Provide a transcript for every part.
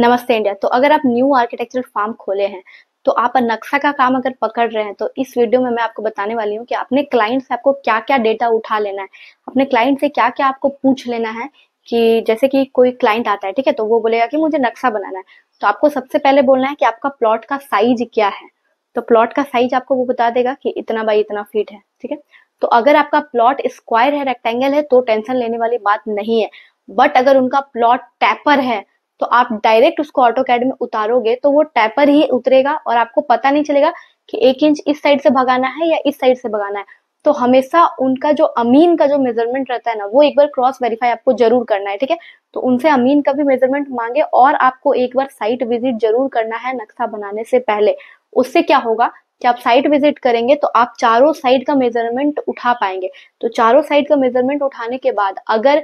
नमस्ते इंडिया तो अगर आप न्यू आर्किटेक्चरल फार्म खोले हैं तो आप नक्शा का काम अगर पकड़ रहे हैं तो इस वीडियो में मैं आपको बताने वाली हूँ कि अपने क्लाइंट से आपको क्या क्या डेटा उठा लेना है अपने क्लाइंट से क्या क्या आपको पूछ लेना है कि जैसे कि कोई क्लाइंट आता है ठीक है तो वो बोलेगा कि मुझे नक्शा बनाना है तो आपको सबसे पहले बोलना है कि आपका प्लॉट का साइज क्या है तो प्लॉट का साइज आपको वो बता देगा कि इतना बाई इतना फीट है ठीक है तो अगर आपका प्लॉट स्क्वायर है रेक्टेंगल है तो टेंशन लेने वाली बात नहीं है बट अगर उनका प्लॉट टैपर है तो आप डायरेक्ट उसको ऑटो कैड में उतारोगे तो वो टैपर ही उतरेगा और आपको पता नहीं चलेगा कि एक इंच इस साइड से भगाना है या इस साइड से भगाना है तो हमेशा उनका जो अमीन का जो मेजरमेंट रहता है ना वो एक बार क्रॉस वेरीफाई आपको जरूर करना है ठीक है तो उनसे अमीन का भी मेजरमेंट मांगे और आपको एक बार साइट विजिट जरूर करना है नक्शा बनाने से पहले उससे क्या होगा कि आप साइट विजिट करेंगे तो आप चारों साइड का मेजरमेंट उठा पाएंगे तो चारों साइड का मेजरमेंट उठाने के बाद अगर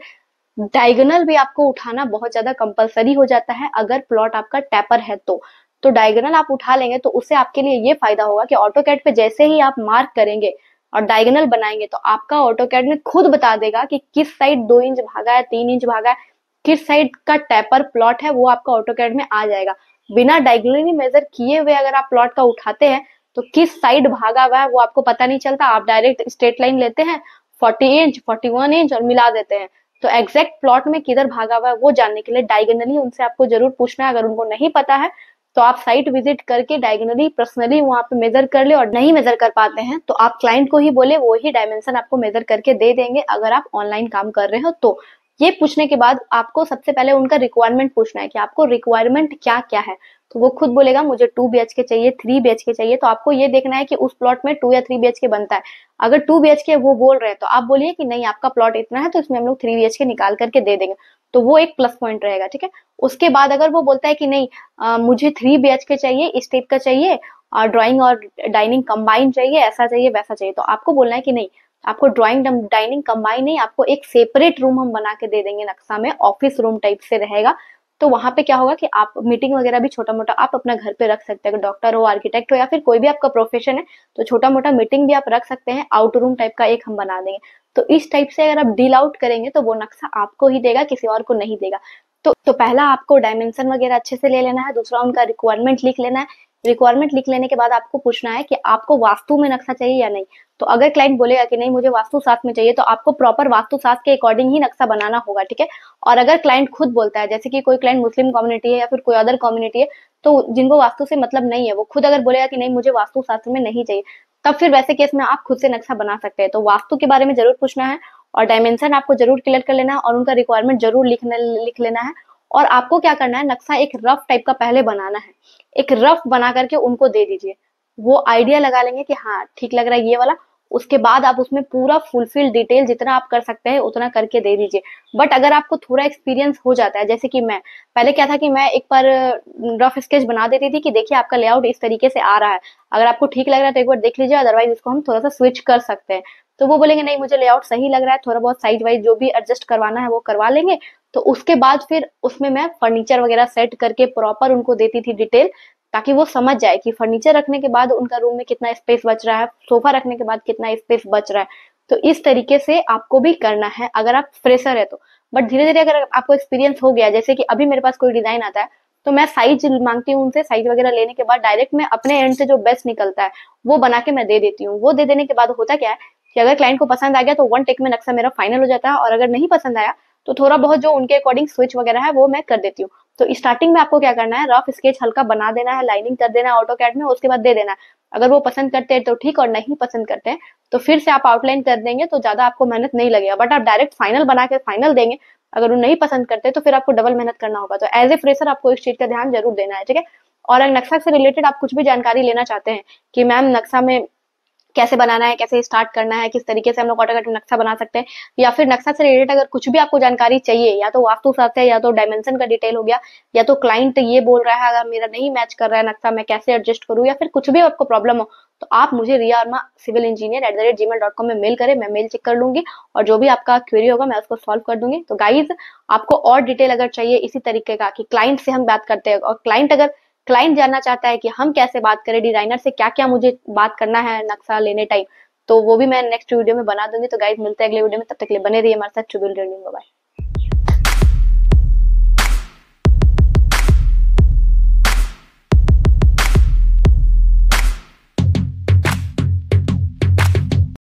डायगोनल भी आपको उठाना बहुत ज्यादा कंपलसरी हो जाता है अगर प्लॉट आपका टैपर है तो तो डायगोनल आप उठा लेंगे तो उससे आपके लिए ये फायदा होगा कि ऑटो कैट पे जैसे ही आप मार्क करेंगे और डायगोनल बनाएंगे तो आपका ऑटो कैट में खुद बता देगा कि किस साइड दो इंच भागा है तीन इंच भागा है किस साइड का टैपर प्लॉट है वो आपका ऑटो कैट में आ जाएगा बिना डायगोनली मेजर किए हुए अगर आप प्लॉट का उठाते हैं तो किस साइड भागा हुआ है वो आपको पता नहीं चलता आप डायरेक्ट स्ट्रेट लाइन लेते हैं forty inch forty one inch और मिला देते हैं तो एग्जैक्ट प्लॉट में किधर भागा हुआ है वो जानने के लिए डायगनली उनसे आपको जरूर पूछना है अगर उनको नहीं पता है तो आप साइट विजिट करके डायगनली पर्सनली वहां पे मेजर कर ले और नहीं मेजर कर पाते हैं तो आप क्लाइंट को ही बोले वो ही डायमेंशन आपको मेजर करके दे देंगे अगर आप ऑनलाइन काम कर रहे हो तो ये पूछने के बाद आपको सबसे पहले उनका रिक्वायरमेंट पूछना है कि आपको रिक्वायरमेंट क्या क्या है तो वो खुद बोलेगा मुझे टू बी के चाहिए थ्री बी के चाहिए तो आपको ये देखना है कि उस प्लॉट में टू या थ्री बी के बनता है अगर टू बी के वो बोल रहे हैं तो आप बोलिए कि नहीं आपका प्लॉट इतना है तो इसमें हम लोग थ्री बी के निकाल करके दे देंगे तो वो एक प्लस पॉइंट रहेगा ठीक है उसके बाद अगर वो बोलता है कि नहीं आ, मुझे थ्री बी के चाहिए इस टाइप का चाहिए और ड्रॉइंग और डाइनिंग कंबाइन चाहिए ऐसा चाहिए वैसा चाहिए तो आपको बोलना है कि नहीं आपको ड्राइंग डाइनिंग कंबाइन नहीं आपको एक सेपरेट रूम हम बना के दे देंगे नक्शा में ऑफिस रूम टाइप से रहेगा तो वहां पे क्या होगा कि आप मीटिंग वगैरह भी छोटा मोटा आप अपना घर पे रख सकते हैं डॉक्टर हो आर्किटेक्ट हो या फिर कोई भी आपका प्रोफेशन है तो छोटा मोटा मीटिंग भी आप रख सकते हैं आउट रूम टाइप का एक हम बना देंगे तो इस टाइप से अगर आप डील आउट करेंगे तो वो नक्शा आपको ही देगा किसी और को नहीं देगा तो तो पहला आपको डायमेंशन वगैरह अच्छे से ले लेना है दूसरा उनका रिक्वायरमेंट लिख लेना है रिक्वायरमेंट लिख लेने के बाद आपको पूछना है कि आपको वास्तु में नक्शा चाहिए या नहीं तो अगर क्लाइंट बोलेगा कि नहीं मुझे वास्तु शास्त्र में चाहिए तो आपको प्रॉपर वास्तु शास्त्र के अकॉर्डिंग ही नक्शा बनाना होगा ठीक है और अगर क्लाइंट खुद बोलता है जैसे कि कोई क्लाइंट मुस्लिम कम्युनिटी है या फिर कोई अदर कम्युनिटी है तो जिनको वास्तु से मतलब नहीं है वो खुद अगर बोलेगा कि नहीं मुझे वास्तु शास्त्र में नहीं चाहिए तब फिर वैसे केस में आप खुद से नक्शा बना सकते हैं तो वास्तु के बारे में जरूर पूछना है और डायमेंशन आपको जरूर क्लियर कर लेना है और उनका रिक्वायरमेंट जरूर लिख लेना है और आपको क्या करना है नक्शा एक रफ टाइप का पहले बनाना है एक रफ बना करके उनको दे दीजिए वो आइडिया लगा लेंगे कि हाँ ठीक लग रहा है ये वाला उसके बाद आप उसमें पूरा फुलफिल डिटेल जितना आप कर सकते हैं उतना करके दे दीजिए बट अगर आपको थोड़ा एक्सपीरियंस हो जाता है जैसे कि मैं पहले क्या था कि मैं एक बार रफ स्केच बना देती थी कि देखिए आपका लेआउट इस तरीके से आ रहा है अगर आपको ठीक लग रहा है तो एक बार देख लीजिए अदरवाइज इसको हम थोड़ा सा स्विच कर सकते हैं तो वो बोलेंगे नहीं मुझे लेआउट सही लग रहा है थोड़ा बहुत साइज वाइज जो भी एडजस्ट करवाना है वो करवा लेंगे तो उसके बाद फिर उसमें मैं फर्नीचर वगैरह सेट करके प्रॉपर उनको देती थी डिटेल ताकि वो समझ जाए कि फर्नीचर रखने के बाद उनका रूम में कितना स्पेस बच रहा है सोफा रखने के बाद कितना स्पेस बच रहा है तो इस तरीके से आपको भी करना है अगर आप फ्रेशर है तो बट धीरे धीरे अगर आपको एक्सपीरियंस हो गया जैसे कि अभी मेरे पास कोई डिजाइन आता है तो मैं साइज मांगती हूँ उनसे साइज वगैरह लेने के बाद डायरेक्ट मैं अपने एंड से जो बेस्ट निकलता है वो बना के मैं दे देती हूँ वो दे देने के बाद होता क्या है कि अगर क्लाइंट को पसंद आ गया तो वन टेक में नक्शा मेरा फाइनल हो जाता है और अगर नहीं पसंद आया तो थोड़ा बहुत जो उनके अकॉर्डिंग स्विच वगैरह है वो मैं कर देती हूँ तो स्टार्टिंग में आपको क्या करना है रफ स्केच हल्का बना देना है लाइनिंग कर देना है ऑटो कैट में उसके बाद दे देना है अगर वो पसंद करते हैं तो ठीक और नहीं पसंद करते हैं तो फिर से आप आउटलाइन कर देंगे तो ज्यादा आपको मेहनत नहीं लगेगा बट आप डायरेक्ट फाइनल बना के फाइनल देंगे अगर वो नहीं पसंद करते तो फिर आपको डबल मेहनत करना होगा तो एज ए फ्रेशर आपको इस चीज का ध्यान जरूर देना है ठीक है और अगर नक्शा से रिलेटेड आप कुछ भी जानकारी लेना चाहते हैं कि मैम नक्शा में कैसे बनाना है कैसे स्टार्ट करना है किस तरीके से हम लोग वाटर कट नक्शा बना सकते हैं या फिर नक्शा से रिलेटेड अगर कुछ भी आपको जानकारी चाहिए या तो, तो साथ है या तो डायमेंशन का डिटेल हो गया या तो क्लाइंट ये बोल रहा है अगर मेरा नहीं मैच कर रहा है नक्शा मैं कैसे एडजस्ट करूँ या फिर कुछ भी आपको प्रॉब्लम हो तो आप मुझे Riya civil engineer at the rate Gmail dot com में मेल करें मैं मेल चेक कर लूंगी और जो भी आपका क्वेरी होगा मैं उसको सॉल्व कर दूंगी तो गाइज आपको और डिटेल अगर चाहिए इसी तरीके का कि क्लाइंट से हम बात करते हैं और क्लाइंट अगर क्लाइंट जानना चाहता है कि हम कैसे बात करें डिजाइनर से क्या क्या मुझे बात करना है नक्शा लेने टाइम तो वो भी मैं नेक्स्ट वीडियो में बना दूंगी तो गाइज मिलते हैं अगले वीडियो में तब तक के लिए बने रहिए हमारे साथ ट्रिबल बाय